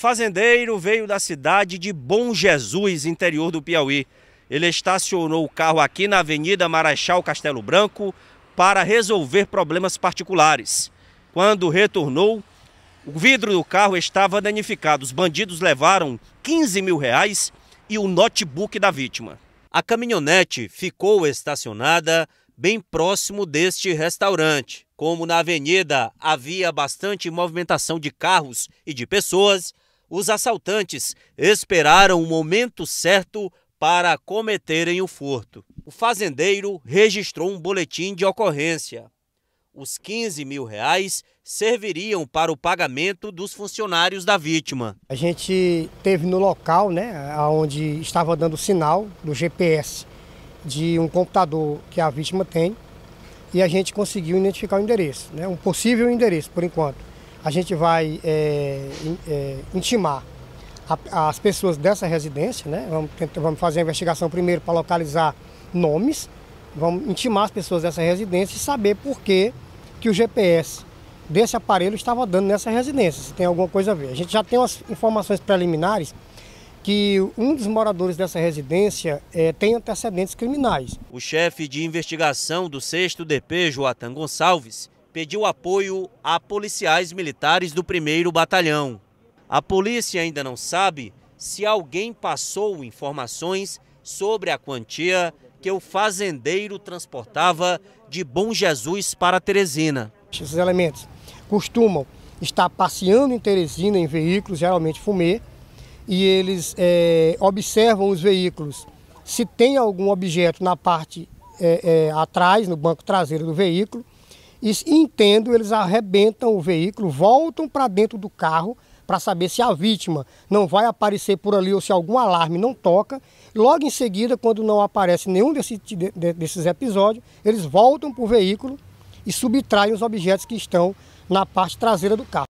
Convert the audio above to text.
Fazendeiro veio da cidade de Bom Jesus, interior do Piauí. Ele estacionou o carro aqui na Avenida Marechal Castelo Branco para resolver problemas particulares. Quando retornou, o vidro do carro estava danificado. Os bandidos levaram 15 mil reais e o notebook da vítima. A caminhonete ficou estacionada bem próximo deste restaurante. Como na avenida havia bastante movimentação de carros e de pessoas, os assaltantes esperaram o momento certo para cometerem o furto. O fazendeiro registrou um boletim de ocorrência. Os 15 mil reais serviriam para o pagamento dos funcionários da vítima. A gente teve no local, né, onde estava dando sinal do GPS de um computador que a vítima tem, e a gente conseguiu identificar o endereço, né, um possível endereço por enquanto a gente vai é, é, intimar a, as pessoas dessa residência, né? Vamos, vamos fazer a investigação primeiro para localizar nomes, vamos intimar as pessoas dessa residência e saber por que, que o GPS desse aparelho estava dando nessa residência, se tem alguma coisa a ver. A gente já tem umas informações preliminares que um dos moradores dessa residência é, tem antecedentes criminais. O chefe de investigação do 6 DP, Joatan Gonçalves, pediu apoio a policiais militares do 1 Batalhão. A polícia ainda não sabe se alguém passou informações sobre a quantia que o fazendeiro transportava de Bom Jesus para Teresina. Esses elementos costumam estar passeando em Teresina em veículos, geralmente fumê, e eles é, observam os veículos. Se tem algum objeto na parte é, é, atrás, no banco traseiro do veículo, e entendo, eles arrebentam o veículo, voltam para dentro do carro para saber se a vítima não vai aparecer por ali ou se algum alarme não toca. Logo em seguida, quando não aparece nenhum desse, de, desses episódios, eles voltam para o veículo e subtraem os objetos que estão na parte traseira do carro.